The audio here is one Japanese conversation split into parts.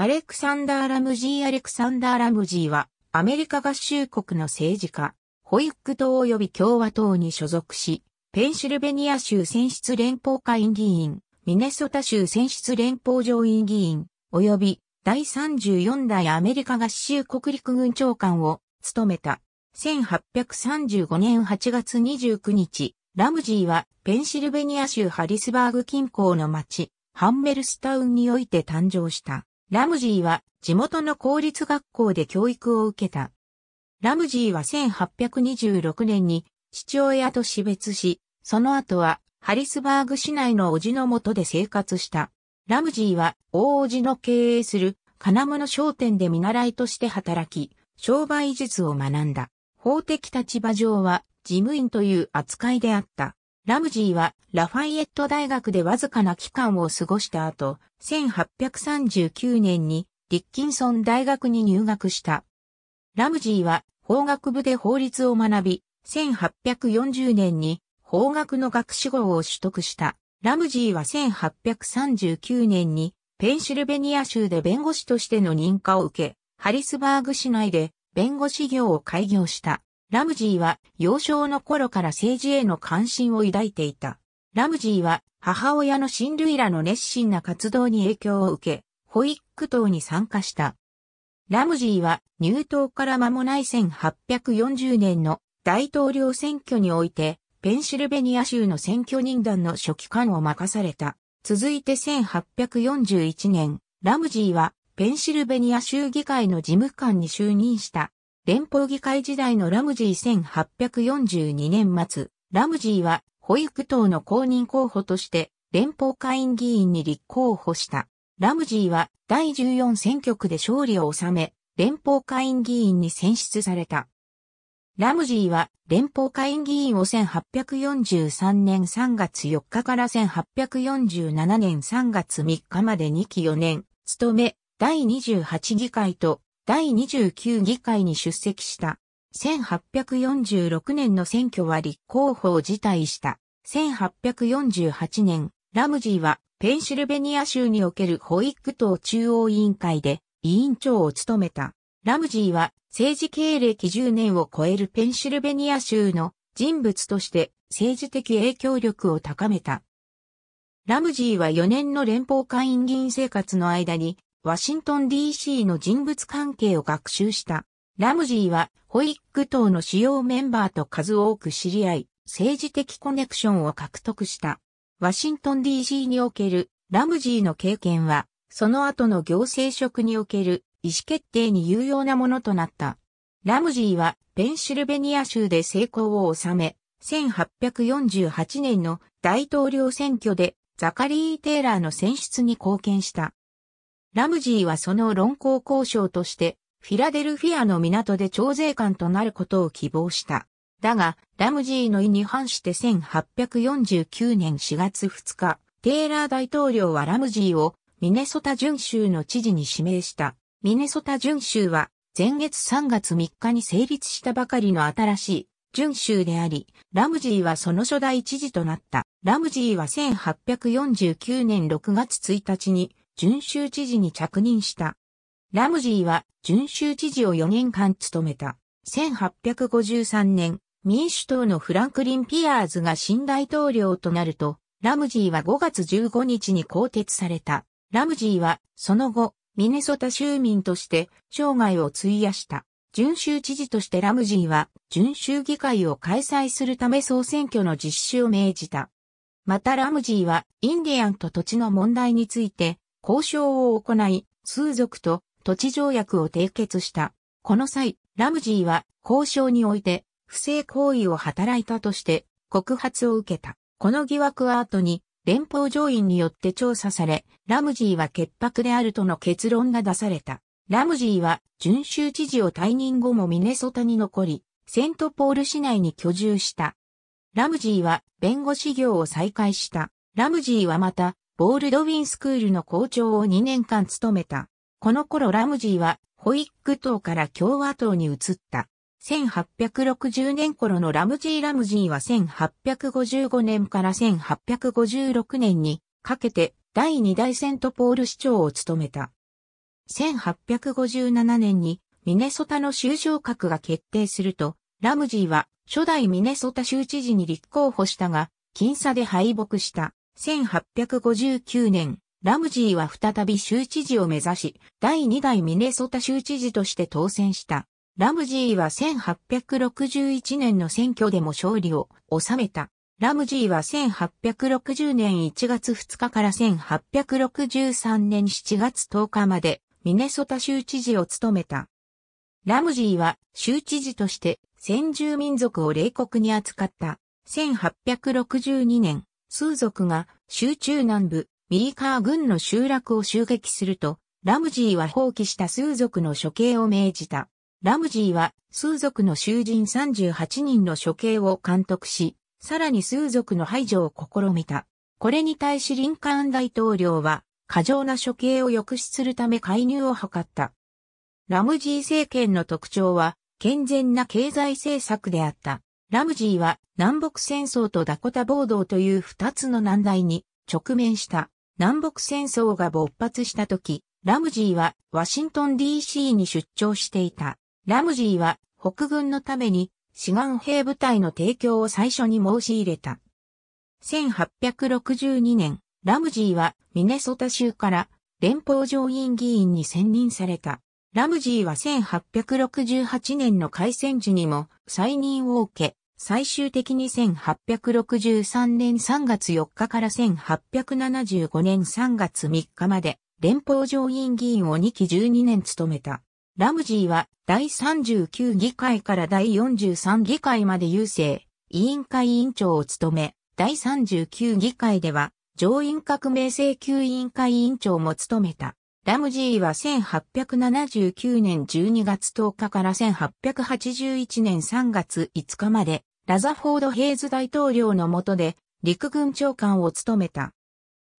アレクサンダー・ラムジー・アレクサンダー・ラムジーは、アメリカ合衆国の政治家、ホイック党及び共和党に所属し、ペンシルベニア州選出連邦下院議員、ミネソタ州選出連邦上院議員、及び第34代アメリカ合衆国陸軍長官を務めた。1835年8月29日、ラムジーはペンシルベニア州ハリスバーグ近郊の町、ハンメルスタウンにおいて誕生した。ラムジーは地元の公立学校で教育を受けた。ラムジーは1826年に父親と死別し、その後はハリスバーグ市内の叔父のもとで生活した。ラムジーは大叔父の経営する金物商店で見習いとして働き、商売術を学んだ。法的立場上は事務員という扱いであった。ラムジーはラファイエット大学でわずかな期間を過ごした後、1839年にリッキンソン大学に入学した。ラムジーは法学部で法律を学び、1840年に法学の学士号を取得した。ラムジーは1839年にペンシルベニア州で弁護士としての認可を受け、ハリスバーグ市内で弁護士業を開業した。ラムジーは幼少の頃から政治への関心を抱いていた。ラムジーは母親の親類らの熱心な活動に影響を受け、保育等党に参加した。ラムジーは入党から間もない1840年の大統領選挙において、ペンシルベニア州の選挙人団の書記官を任された。続いて1841年、ラムジーはペンシルベニア州議会の事務官に就任した。連邦議会時代のラムジー1842年末、ラムジーは保育党の公認候補として連邦会員議員に立候補した。ラムジーは第14選挙区で勝利を収め、連邦会員議員に選出された。ラムジーは連邦会員議員を1843年3月4日から1847年3月3日まで2期4年、務め、第28議会と第29議会に出席した。1846年の選挙は立候補を辞退した。1848年、ラムジーはペンシルベニア州における保育党中央委員会で委員長を務めた。ラムジーは政治経歴10年を超えるペンシルベニア州の人物として政治的影響力を高めた。ラムジーは4年の連邦会員議員生活の間にワシントン DC の人物関係を学習した。ラムジーはホイック党の主要メンバーと数多く知り合い、政治的コネクションを獲得した。ワシントン DC におけるラムジーの経験は、その後の行政職における意思決定に有用なものとなった。ラムジーはペンシルベニア州で成功を収め、1848年の大統領選挙でザカリー・テイラーの選出に貢献した。ラムジーはその論考交渉として、フィラデルフィアの港で徴税官となることを希望した。だが、ラムジーの意に反して1849年4月2日、テイラー大統領はラムジーをミネソタ巡州の知事に指名した。ミネソタ巡州は前月3月3日に成立したばかりの新しい巡州であり、ラムジーはその初代知事となった。ラムジーは1849年6月1日に準州知事に着任した。ラムジーは準州知事を4年間務めた。1853年、民主党のフランクリン・ピアーズが新大統領となると、ラムジーは5月15日に更迭された。ラムジーは、その後、ミネソタ州民として生涯を費やした。準州知事としてラムジーは、準州議会を開催するため総選挙の実施を命じた。またラムジーは、インディアンと土地の問題について、交渉を行い、数族と土地条約を締結した。この際、ラムジーは交渉において不正行為を働いたとして告発を受けた。この疑惑は後に連邦上院によって調査され、ラムジーは潔白であるとの結論が出された。ラムジーは準州知事を退任後もミネソタに残り、セントポール市内に居住した。ラムジーは弁護士業を再開した。ラムジーはまたボールドウィンスクールの校長を2年間務めた。この頃ラムジーはホイック党から共和党に移った。1860年頃のラムジー・ラムジーは1855年から1856年にかけて第2代セントポール市長を務めた。1857年にミネソタの州昇格が決定すると、ラムジーは初代ミネソタ州知事に立候補したが、僅差で敗北した。1859年、ラムジーは再び州知事を目指し、第2代ミネソタ州知事として当選した。ラムジーは1861年の選挙でも勝利を収めた。ラムジーは1860年1月2日から1863年7月10日までミネソタ州知事を務めた。ラムジーは州知事として先住民族を冷酷に扱った。1862年数族が集中南部ミリカー軍の集落を襲撃すると、ラムジーは放棄した数族の処刑を命じた。ラムジーは数族の囚人38人の処刑を監督し、さらに数族の排除を試みた。これに対しリンカーン大統領は過剰な処刑を抑止するため介入を図った。ラムジー政権の特徴は健全な経済政策であった。ラムジーは南北戦争とダコタ暴動という二つの難題に直面した。南北戦争が勃発した時、ラムジーはワシントン DC に出張していた。ラムジーは北軍のために志願兵部隊の提供を最初に申し入れた。1862年、ラムジーはミネソタ州から連邦上院議員に選任された。ラムジーは1868年の開戦時にも再任を受け、最終的に1863年3月4日から1875年3月3日まで連邦上院議員を2期12年務めた。ラムジーは第39議会から第43議会まで郵政委員会委員長を務め、第39議会では上院革命請求委員会委員長も務めた。ラムジーは1879年12月10日から1881年3月5日まで、ラザフォード・ヘイズ大統領の下で、陸軍長官を務めた。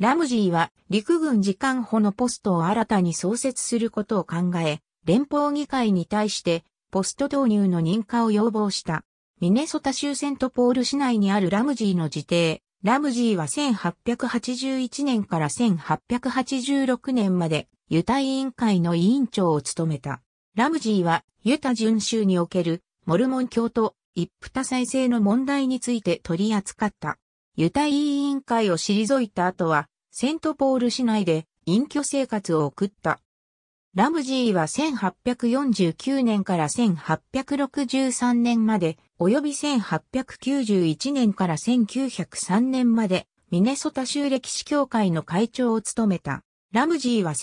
ラムジーは陸軍次官補のポストを新たに創設することを考え、連邦議会に対してポスト導入の認可を要望した。ミネソタ州セントポール市内にあるラムジーの自邸。ラムジーは1881年から1886年までユタ委員会の委員長を務めた。ラムジーはユタ巡州におけるモルモン教と一夫多妻制の問題について取り扱った。ユタ委員会を退いた後は、セントポール市内で隠居生活を送った。ラムジーは1849年から1863年まで、および1891年から1903年まで、ミネソタ州歴史協会の会長を務めた。ラムジーは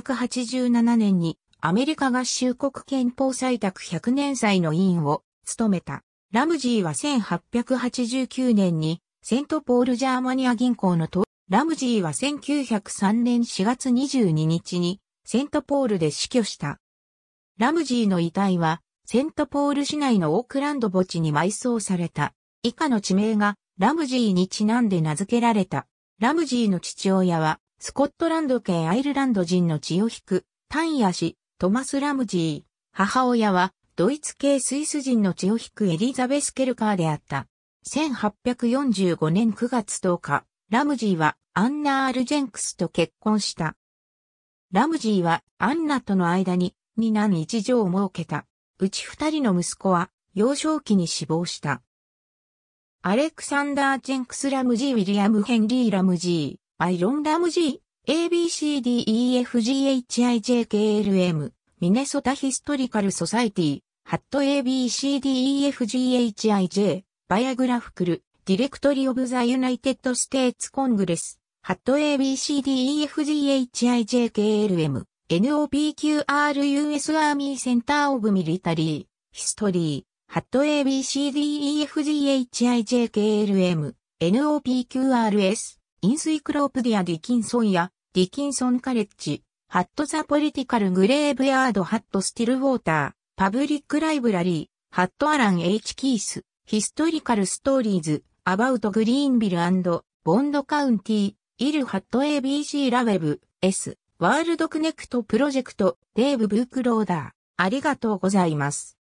1887年にアメリカ合衆国憲法採択100年祭の委員を務めた。ラムジーは1889年にセントポールジャーマニア銀行のと、ラムジーは1903年4月22日にセントポールで死去した。ラムジーの遺体はセントポール市内のオークランド墓地に埋葬された。以下の地名がラムジーにちなんで名付けられた。ラムジーの父親はスコットランド系アイルランド人の血を引く、タンヤ氏、トマス・ラムジー。母親は、ドイツ系スイス人の血を引くエリザベス・ケルカーであった。1845年9月10日、ラムジーはアンナ・アルジェンクスと結婚した。ラムジーはアンナとの間に2男一女を設けた。うち2人の息子は幼少期に死亡した。アレクサンダー・ジェンクス・ラムジー・ウィリアム・ヘンリー・ラムジー。アイロン・ラムジー、ABCDEFGHIJKLM、ミネソタ・ヒストリカル・ソサイティ、ハット ABCDEFGHIJ、バイアグラフクル、ディレクトリ・オブ・ザ・ユナイテッド・ステーツ・コングレス、ハット ABCDEFGHIJKLM、NOPQRUS アーミー・センター・オブ・ミリタリー、ヒストリー、ハット ABCDEFGHIJKLM、NOPQRS、インスイクロープディア・ディキンソンや、ディキンソン・カレッジ、ハット・ザ・ポリティカル・グレーブヤード・ハット・スティル・ウォーター、パブリック・ライブラリー、ハット・アラン・ H・ キース、ヒストリカル・ストーリーズ、アバウト・グリーンビルアンド、ボンド・カウンティ、イル・ハット・ ABC・ ラウェブ、S、ワールド・クネクト・プロジェクト、デーブ・ブークローダー。ありがとうございます。